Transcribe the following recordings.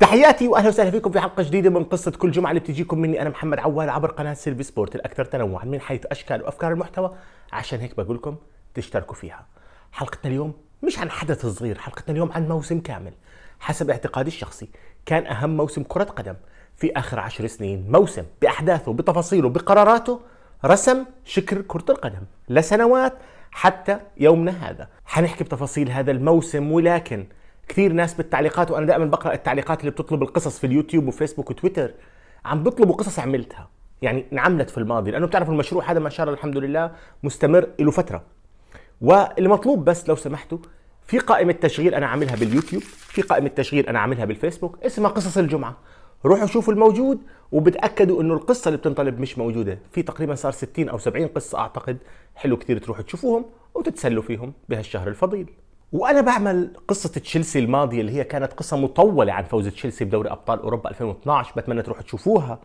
تحياتي واهلا وسهلا فيكم في حلقه جديده من قصه كل جمعه اللي بتجيكم مني انا محمد عوال عبر قناه سيلفي سبورت الاكثر تنوعا من حيث اشكال وافكار المحتوى عشان هيك بقول لكم تشتركوا فيها. حلقتنا اليوم مش عن حدث صغير، حلقتنا اليوم عن موسم كامل حسب اعتقادي الشخصي كان اهم موسم كره قدم في اخر عشر سنين، موسم باحداثه بتفاصيله بقراراته رسم شكر كره القدم لسنوات حتى يومنا هذا. حنحكي بتفاصيل هذا الموسم ولكن كثير ناس بالتعليقات وانا دائما بقرا التعليقات اللي بتطلب القصص في اليوتيوب وفيسبوك وتويتر عم بيطلبوا قصص عملتها يعني انعملت في الماضي لانه بتعرفوا المشروع هذا ما شاء الله الحمد لله مستمر له فتره والمطلوب بس لو سمحتوا في قائمة تشغيل أنا عاملها باليوتيوب، في قائمة تشغيل أنا عاملها بالفيسبوك، اسمها قصص الجمعة. روحوا شوفوا الموجود وبتأكدوا إنه القصة اللي بتنطلب مش موجودة، في تقريبا صار 60 أو 70 قصة أعتقد، حلو كثير تروحوا تشوفوهم وتتسلوا فيهم بهالشهر الفضيل. وانا بعمل قصه تشيلسي الماضيه اللي هي كانت قصه مطوله عن فوز تشيلسي بدوري ابطال اوروبا 2012 بتمنى تروحوا تشوفوها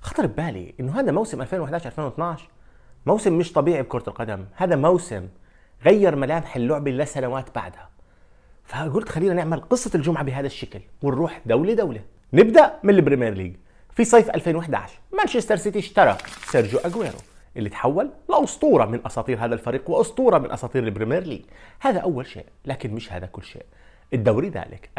خطر ببالي انه هذا موسم 2011 2012 موسم مش طبيعي بكره القدم هذا موسم غير ملامح اللعبه لسنوات بعدها فقلت خلينا نعمل قصه الجمعه بهذا الشكل ونروح دوله دوله نبدا من البريمير ليج في صيف 2011 مانشستر سيتي اشترى سيرجيو اجويرو اللي تحول لأسطورة من أساطير هذا الفريق وأسطورة من أساطير البريمير ليج هذا أول شيء لكن مش هذا كل شيء الدوري ذلك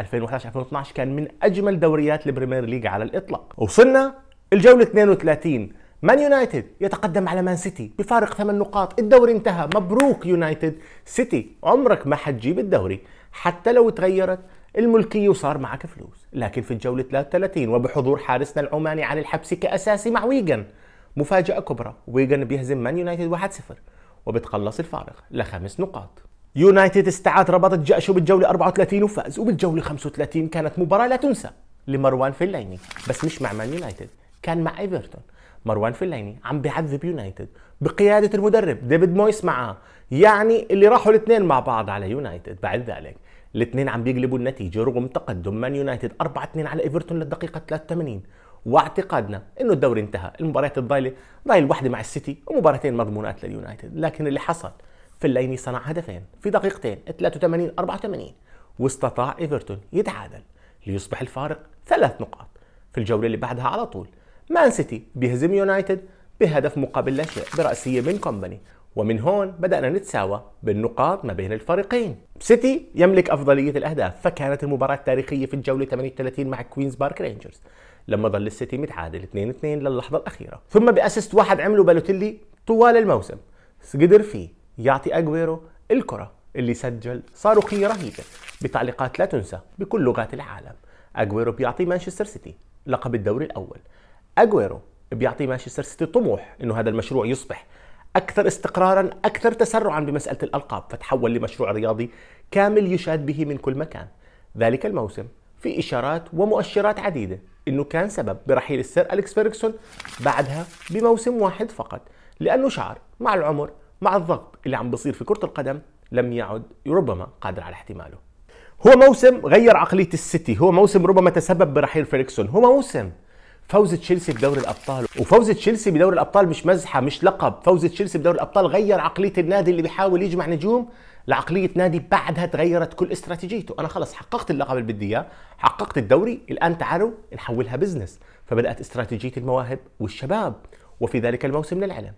2011-2012 كان من أجمل دوريات البريمير ليج على الإطلاق وصلنا الجولة 32 مان يونايتد يتقدم على مان سيتي بفارق ثمان نقاط الدوري انتهى مبروك يونايتد سيتي عمرك ما حتجيب الدوري حتى لو تغيرت الملكية وصار معك فلوس لكن في الجولة 33 وبحضور حارسنا العماني علي الحبسي كأساسي مع ويجن مفاجأة كبرى ويجن بيهزم مان يونايتد 1-0 وبتخلص الفارق لخمس نقاط يونايتد استعاد رباط جأشه بالجولة 34 وفاز وبالجولة 35 كانت مباراة لا تنسى لمروان فيلايني بس مش مع مان يونايتد كان مع ايفرتون مروان فيلايني عم بيعذب يونايتد بقيادة المدرب ديفيد مويس معاه يعني اللي راحوا الاثنين مع بعض على يونايتد بعد ذلك الاثنين عم بيقلبوا النتيجة رغم تقدم مان يونايتد 4-2 على ايفرتون للدقيقة 83 واعتقادنا انه الدوري انتهى المباريات الضايله ضايل واحده مع السيتي ومباراتين مضمونات لليونايتد لكن اللي حصل في الليني صنع هدفين في دقيقتين 83 84 واستطاع ايفرتون يتعادل ليصبح الفارق ثلاث نقاط في الجوله اللي بعدها على طول مان سيتي بيهزم يونايتد بهدف مقابل لا شيء براسيه من كومباني ومن هون بدأنا نتساوى بالنقاط ما بين الفريقين سيتي يملك أفضلية الأهداف فكانت المباراة التاريخية في الجولة 38 مع كوينز بارك رينجرز لما ظل السيتي متعادل 2 2 للحظه الاخيره ثم باسست واحد عمله بالوتيلي طوال الموسم قدر فيه يعطي اجويرو الكره اللي سجل صاروخيه رهيبه بتعليقات لا تنسى بكل لغات العالم اجويرو بيعطي مانشستر سيتي لقب الدوري الاول اجويرو بيعطي مانشستر سيتي طموح انه هذا المشروع يصبح اكثر استقرارا اكثر تسرعا بمساله الالقاب فتحول لمشروع رياضي كامل يشاد به من كل مكان ذلك الموسم في إشارات ومؤشرات عديدة أنه كان سبب برحيل السير أليكس فيرجسون بعدها بموسم واحد فقط لأنه شعر مع العمر مع الضغط اللي عم بصير في كرة القدم لم يعد ربما قادر على احتماله هو موسم غير عقلية السيتي هو موسم ربما تسبب برحيل فيرجسون هو موسم فوز تشيلسي بدوري الابطال وفوز تشيلسي بدوري الابطال مش مزحه مش لقب فوز تشيلسي بدوري الابطال غير عقليه النادي اللي بيحاول يجمع نجوم لعقليه نادي بعدها تغيرت كل استراتيجيته انا خلص حققت اللقب اللي بدي اياه حققت الدوري الان تعالوا نحولها بزنس فبدات استراتيجيه المواهب والشباب وفي ذلك الموسم للعلم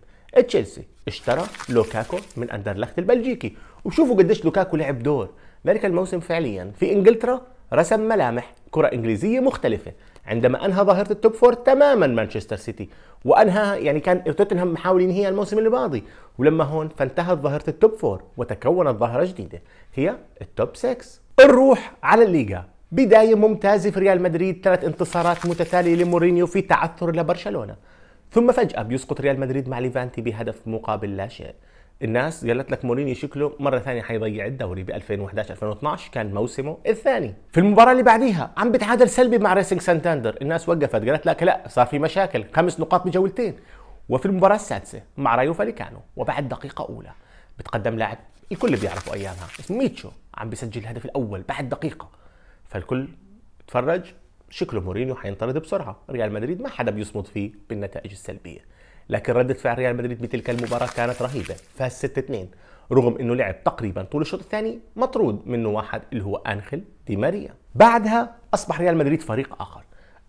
تشيلسي اشترى لوكاكو من اندرلخت البلجيكي وشوفوا قديش لوكاكو لعب دور ذلك الموسم فعليا في انجلترا رسم ملامح كرة انجليزية مختلفة عندما انهى ظاهره التوب فور تماما مانشستر سيتي وانهى يعني كان توتنهام محاول ينهيها الموسم الماضي ولما هون فانتهت ظاهره التوب فور وتكونت ظاهره جديده هي التوب 6 نروح على الليغا بدايه ممتازه في ريال مدريد ثلاث انتصارات متتاليه لمورينيو في تعثر لبرشلونه ثم فجاه بيسقط ريال مدريد مع ليفانتي بهدف مقابل لا شيء الناس قالت لك مورينيو شكله مره ثانيه حيضيع الدوري ب 2011 2012 كان موسمه الثاني في المباراه اللي بعديها عم بتعادل سلبي مع ريسنج سانتاندر الناس وقفت قالت لك لا صار في مشاكل خمس نقاط بجولتين وفي المباراه السادسه مع رايو فاليكانو وبعد دقيقه اولى بتقدم لاعب الكل بيعرفه ايامها اسمه ميتشو عم بيسجل الهدف الاول بعد دقيقه فالكل تفرج شكله مورينيو حينطرد بسرعه ريال مدريد ما حدا بيصمد فيه بالنتائج السلبيه لكن ردة فعل ريال مدريد بتلك المباراة كانت رهيبة فاز 6 2 رغم انه لعب تقريبا طول الشوط الثاني مطرود منه واحد اللي هو انخل دي ماريا بعدها اصبح ريال مدريد فريق اخر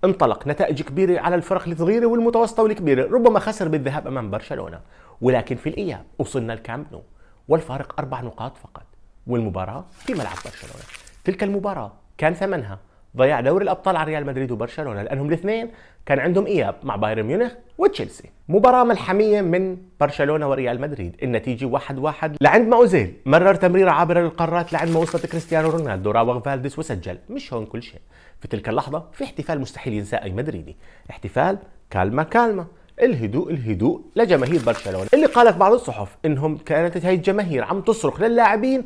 انطلق نتائج كبيرة على الفرق الصغيرة والمتوسطة والكبيرة ربما خسر بالذهاب امام برشلونة ولكن في الاياب وصلنا الكامب نو والفارق اربع نقاط فقط والمباراة في ملعب برشلونة تلك المباراة كان ثمنها ضياع دوري الابطال على ريال مدريد وبرشلونه لانهم الاثنين كان عندهم اياب مع بايرن ميونخ وتشيلسي مباراه ملحميه من برشلونه وريال مدريد النتيجه 1-1 واحد واحد. لعند ما اوزيل مرر تمريره عابره للقارات لعند ما وصلت كريستيانو رونالدو راوغ فالديس وسجل مش هون كل شيء في تلك اللحظه في احتفال مستحيل ينساه اي مدريدي احتفال كالما كالما الهدوء الهدوء لجماهير برشلونه اللي قالت بعض الصحف انهم كانت هاي الجماهير عم تصرخ للاعبين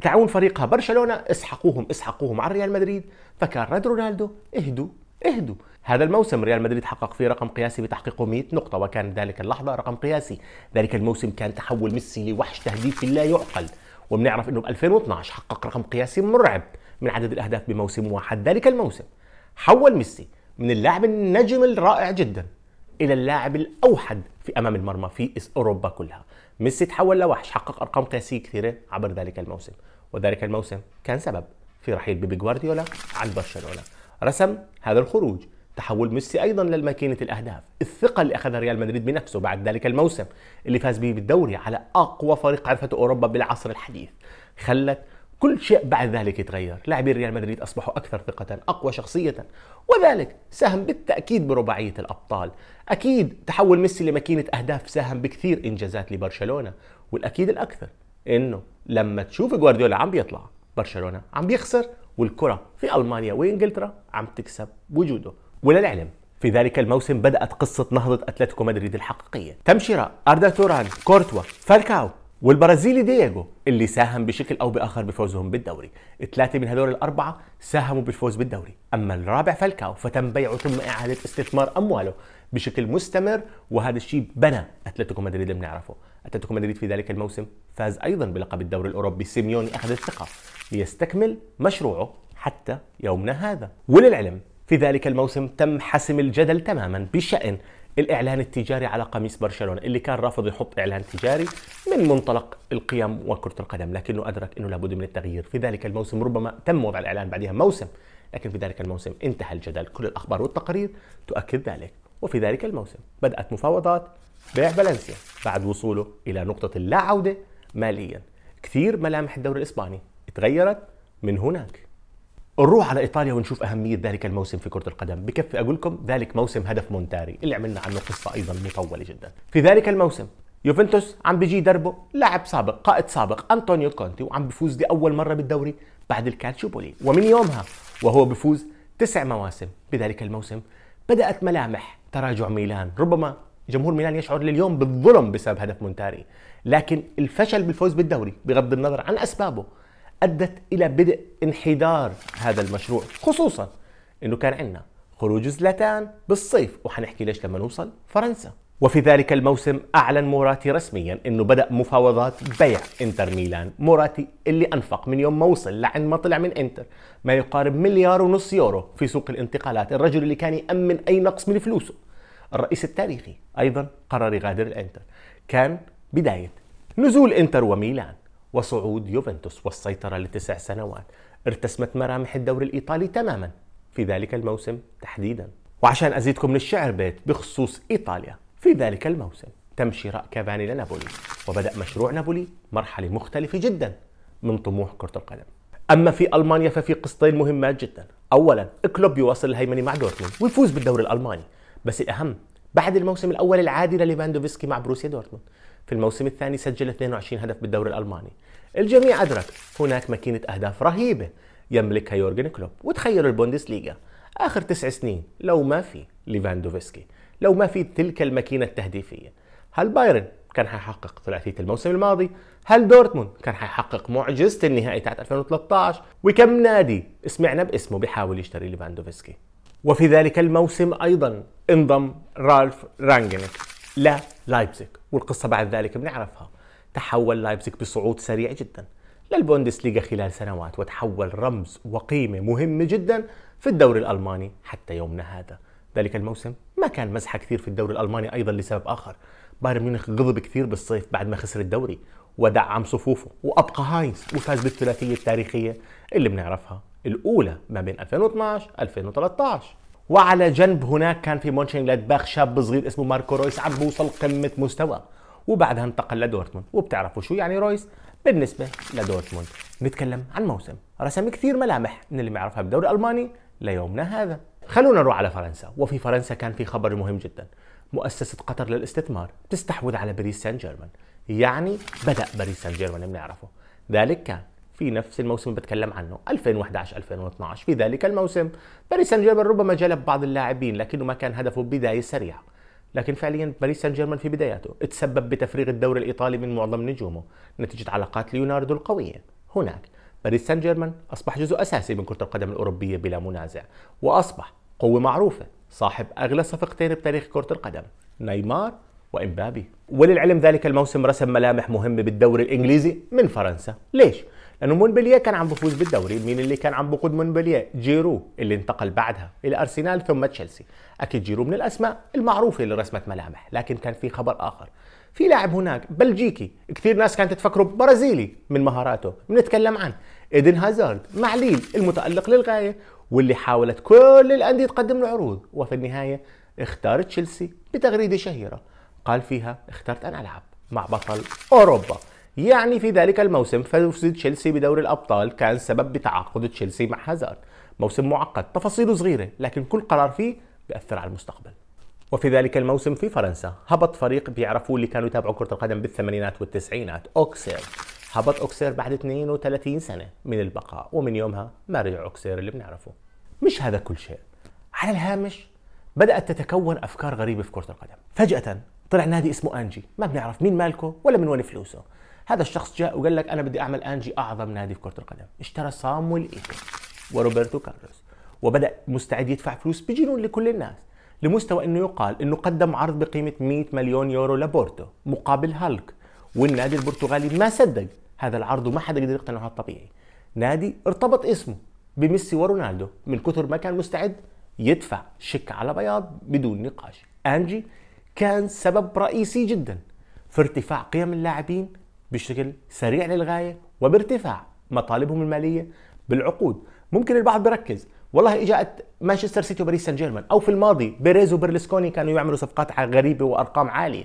تعاون فريقها برشلونه اسحقوهم اسحقوهم على ريال مدريد فكان رونالدو اهدوا اهدوا هذا الموسم ريال مدريد حقق فيه رقم قياسي بتحقيقه 100 نقطة وكان ذلك اللحظة رقم قياسي ذلك الموسم كان تحول ميسي لوحش تهديف لا يعقل وبنعرف انه ب 2012 حقق رقم قياسي مرعب من عدد الاهداف بموسم واحد ذلك الموسم حول ميسي من اللاعب النجم الرائع جدا الى اللاعب الاوحد في امام المرمى في اوروبا كلها ميسي تحول لوحش حقق ارقام قياسيه كثيره عبر ذلك الموسم وذلك الموسم كان سبب في رحيل بيبي جوارديولا عن برشلونه رسم هذا الخروج تحول ميسي ايضا للماكينه الاهداف الثقه اللي اخذها ريال مدريد بنفسه بعد ذلك الموسم اللي فاز به بالدوري على اقوى فريق عرفته اوروبا بالعصر الحديث خلت كل شيء بعد ذلك يتغير لاعبي ريال مدريد أصبحوا أكثر ثقة أقوى شخصية وذلك ساهم بالتأكيد برباعية الأبطال أكيد تحول ميسي لماكينة أهداف ساهم بكثير إنجازات لبرشلونة والأكيد الأكثر إنه لما تشوف جوارديولا عم بيطلع برشلونة عم بيخسر والكرة في ألمانيا وإنجلترا عم تكسب وجوده وللعلم في ذلك الموسم بدأت قصة نهضة أتلتيكو مدريد الحقيقية تم شراء أردا توران كورتوا فالكاو والبرازيلي دييجو اللي ساهم بشكل او باخر بفوزهم بالدوري الثلاثه من هذول الاربعه ساهموا بالفوز بالدوري اما الرابع فالكاو فتم بيعه ثم اعاده استثمار امواله بشكل مستمر وهذا الشيء بنى اتلتيكو مدريد اللي بنعرفه اتلتيكو مدريد في ذلك الموسم فاز ايضا بلقب الدوري الاوروبي سيميوني اخذ الثقه ليستكمل مشروعه حتى يومنا هذا وللعلم في ذلك الموسم تم حسم الجدل تماما بشأن الاعلان التجاري على قميص برشلونه اللي كان رافض يحط اعلان تجاري من منطلق القيم وكره القدم لكنه ادرك انه لابد من التغيير في ذلك الموسم ربما تم وضع الاعلان بعدها موسم لكن في ذلك الموسم انتهى الجدل كل الاخبار والتقارير تؤكد ذلك وفي ذلك الموسم بدات مفاوضات بيع فالنسيا بعد وصوله الى نقطه اللا عوده ماليا كثير ملامح الدوري الاسباني تغيرت من هناك نروح على ايطاليا ونشوف اهميه ذلك الموسم في كره القدم، بكفي اقول لكم ذلك موسم هدف مونتاري اللي عملنا عنه قصه ايضا مطوله جدا. في ذلك الموسم يوفنتوس عم بيجي دربه لاعب سابق قائد سابق انطونيو كونتي وعم بفوز لاول مره بالدوري بعد الكالتشوبولي ومن يومها وهو بفوز تسع مواسم بذلك الموسم بدات ملامح تراجع ميلان ربما جمهور ميلان يشعر لليوم بالظلم بسبب هدف مونتاري لكن الفشل بالفوز بالدوري بغض النظر عن اسبابه أدت إلى بدء انحدار هذا المشروع خصوصا أنه كان عندنا خروج زلاتان بالصيف وحنحكي ليش لما نوصل فرنسا وفي ذلك الموسم أعلن موراتي رسميا أنه بدأ مفاوضات بيع إنتر ميلان موراتي اللي أنفق من يوم ما وصل لعند ما طلع من إنتر ما يقارب مليار ونص يورو في سوق الانتقالات الرجل اللي كان يأمن أي نقص من فلوسه الرئيس التاريخي أيضا قرر يغادر الإنتر كان بداية نزول إنتر وميلان وصعود يوفنتوس والسيطرة لتسع سنوات ارتسمت ملامح الدوري الإيطالي تماما في ذلك الموسم تحديدا وعشان أزيدكم من الشعر بيت بخصوص إيطاليا في ذلك الموسم تم شراء كافاني لنابولي وبدأ مشروع نابولي مرحلة مختلفة جدا من طموح كرة القدم أما في ألمانيا ففي قصتين مهمات جدا أولا كلوب يواصل الهيمنة مع دورتموند ويفوز بالدوري الألماني بس الأهم بعد الموسم الأول العادي لليفاندوفسكي مع بروسيا دورتموند في الموسم الثاني سجل 22 هدف بالدوري الألماني الجميع أدرك هناك ماكينة أهداف رهيبة يملكها يورجن كلوب وتخيلوا البوندسليغا آخر تسع سنين لو ما في ليفاندوفسكي لو ما في تلك الماكينة التهديفية هل بايرن كان حيحقق ثلاثية الموسم الماضي هل دورتموند كان حيحقق معجزة النهائي تاعت 2013 وكم نادي سمعنا باسمه بيحاول يشتري ليفاندوفسكي وفي ذلك الموسم أيضا انضم رالف رانجنيك للايبزيك والقصه بعد ذلك بنعرفها تحول لايبزيك بصعود سريع جدا للبوندسليغا خلال سنوات وتحول رمز وقيمه مهمه جدا في الدوري الالماني حتى يومنا هذا ذلك الموسم ما كان مزحه كثير في الدوري الالماني ايضا لسبب اخر بايرن ميونخ غضب كثير بالصيف بعد ما خسر الدوري ودعم صفوفه وابقى هاينز وفاز بالثلاثيه التاريخيه اللي بنعرفها الاولى ما بين 2012 2013 وعلى جنب هناك كان في مونشن لادباخ شاب صغير اسمه ماركو رويس عم بوصل قمه مستوى وبعدها انتقل لدورتموند وبتعرفوا شو يعني رويس بالنسبه لدورتموند نتكلم عن موسم رسم كثير ملامح من اللي ما بالدوري الالماني ليومنا هذا خلونا نروح على فرنسا وفي فرنسا كان في خبر مهم جدا مؤسسة قطر للاستثمار تستحوذ على باريس سان جيرمان يعني بدأ باريس سان جيرمان بنعرفه ذلك كان في نفس الموسم اللي بتكلم عنه 2011 2012 في ذلك الموسم باريس سان جيرمان ربما جلب بعض اللاعبين لكنه ما كان هدفه بدايه سريعه لكن فعليا باريس سان جيرمان في بداياته تسبب بتفريغ الدوري الايطالي من معظم نجومه نتيجه علاقات ليوناردو القويه هناك باريس سان جيرمان اصبح جزء اساسي من كره القدم الاوروبيه بلا منازع واصبح قوه معروفه صاحب اغلى صفقتين بتاريخ كره القدم نيمار وامبابي وللعلم ذلك الموسم رسم ملامح مهمه بالدوري الانجليزي من فرنسا ليش لانه مونبلييه كان عم بفوز بالدوري مين اللي كان عم بقود مونبلييه جيرو اللي انتقل بعدها الى ارسنال ثم تشيلسي اكيد جيرو من الاسماء المعروفه اللي رسمت ملامح لكن كان في خبر اخر في لاعب هناك بلجيكي كثير ناس كانت تفكره برازيلي من مهاراته بنتكلم عن ايدن هازارد معليل المتالق للغايه واللي حاولت كل الانديه تقدم له عروض وفي النهايه اختار تشيلسي بتغريده شهيره قال فيها اخترت ان العب مع بطل اوروبا يعني في ذلك الموسم فوز تشيلسي بدوري الأبطال كان سبب بتعاقد تشيلسي مع هازارد موسم معقد تفاصيله صغيرة لكن كل قرار فيه بيأثر على المستقبل وفي ذلك الموسم في فرنسا هبط فريق بيعرفوه اللي كانوا يتابعوا كرة القدم بالثمانينات والتسعينات أوكسير هبط أوكسير بعد 32 سنة من البقاء ومن يومها ما رجع أوكسير اللي بنعرفه مش هذا كل شيء على الهامش بدأت تتكون أفكار غريبة في كرة القدم فجأة طلع نادي اسمه أنجي ما بنعرف مين مالكه ولا من وين فلوسه هذا الشخص جاء وقال لك انا بدي اعمل انجي اعظم نادي في كره القدم اشترى صامويل ايتو وروبرتو كارلوس وبدا مستعد يدفع فلوس بجنون لكل الناس لمستوى انه يقال انه قدم عرض بقيمه 100 مليون يورو لبورتو مقابل هالك والنادي البرتغالي ما صدق هذا العرض وما حدا قدر يقتنع هذا طبيعي نادي ارتبط اسمه بميسي ورونالدو من كثر ما كان مستعد يدفع شك على بياض بدون نقاش انجي كان سبب رئيسي جدا في ارتفاع قيم اللاعبين بشكل سريع للغاية وبارتفاع مطالبهم المالية بالعقود ممكن البعض بيركز والله اجت مانشستر سيتي وباريس سان جيرمان او في الماضي بيريز وبرلسكوني كانوا يعملوا صفقات غريبه وارقام عاليه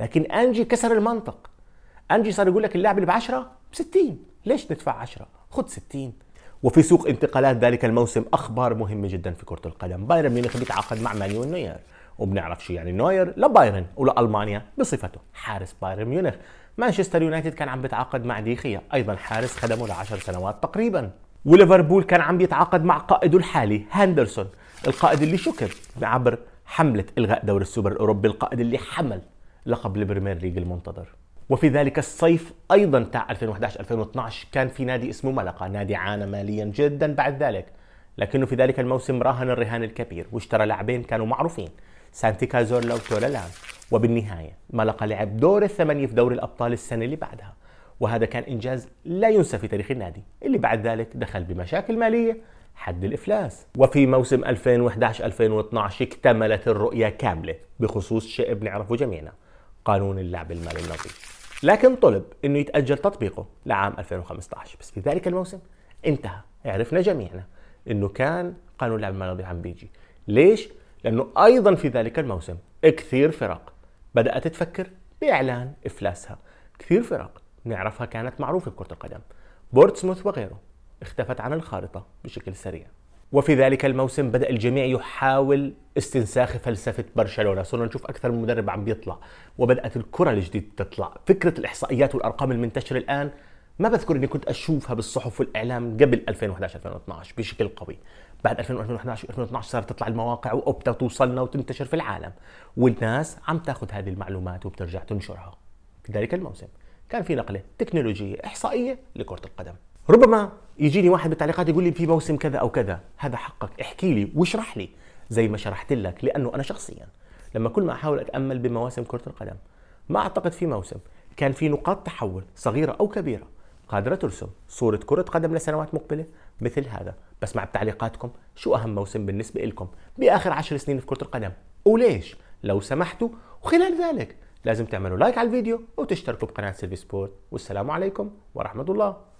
لكن انجي كسر المنطق انجي صار يقول لك اللاعب اللي ب 10 ب 60 ليش تدفع 10 خذ 60 وفي سوق انتقالات ذلك الموسم اخبار مهمه جدا في كره القدم بايرن ميونخ بيتعاقد مع مانيو نوير وبنعرف شو يعني نوير لبايرن ولالمانيا بصفته حارس بايرن ميونخ مانشستر يونايتد كان عم بيتعاقد مع ديخيا ايضا حارس خدمه لعشر سنوات تقريبا وليفربول كان عم بيتعاقد مع قائده الحالي هاندرسون القائد اللي شكر عبر حملة إلغاء دوري السوبر الأوروبي القائد اللي حمل لقب البريمير ليج المنتظر وفي ذلك الصيف أيضا تاع 2011-2012 كان في نادي اسمه ملقا نادي عانى ماليا جدا بعد ذلك لكنه في ذلك الموسم راهن الرهان الكبير واشترى لاعبين كانوا معروفين سانتي كازورلا وتورالان وبالنهاية ملقا لعب دور الثمانية في دوري الأبطال السنة اللي بعدها وهذا كان إنجاز لا ينسى في تاريخ النادي اللي بعد ذلك دخل بمشاكل مالية حد الإفلاس وفي موسم 2011-2012 اكتملت الرؤية كاملة بخصوص شيء بنعرفه جميعنا قانون اللعب المالي النظيف لكن طلب انه يتاجل تطبيقه لعام 2015 بس في ذلك الموسم انتهى عرفنا جميعنا انه كان قانون اللعب المالي النظيف عم بيجي ليش لأنه أيضا في ذلك الموسم كثير فرق بدأت تفكر بإعلان إفلاسها كثير فرق نعرفها كانت معروفة بكرة القدم بورتسموث وغيره اختفت عن الخارطة بشكل سريع وفي ذلك الموسم بدأ الجميع يحاول استنساخ فلسفة برشلونة صرنا نشوف أكثر من مدرب عم بيطلع وبدأت الكرة الجديدة تطلع فكرة الإحصائيات والأرقام المنتشرة الآن ما بذكر اني كنت اشوفها بالصحف والاعلام قبل 2011 2012 بشكل قوي بعد 2011 2012 صارت تطلع المواقع واوبتا توصلنا وتنتشر في العالم والناس عم تاخذ هذه المعلومات وبترجع تنشرها في ذلك الموسم كان في نقله تكنولوجيه احصائيه لكره القدم ربما يجيني واحد بالتعليقات يقول لي في موسم كذا او كذا هذا حقك احكي لي واشرح لي زي ما شرحت لك لانه انا شخصيا لما كل ما احاول اتامل بمواسم كره القدم ما اعتقد في موسم كان في نقاط تحول صغيره او كبيره قادرة ترسم صورة كرة قدم لسنوات مقبلة مثل هذا بس مع شو أهم موسم بالنسبة لكم بآخر عشر سنين في كرة القدم وليش لو سمحتوا وخلال ذلك لازم تعملوا لايك على الفيديو وتشتركوا بقناة سيلفي سبورت والسلام عليكم ورحمة الله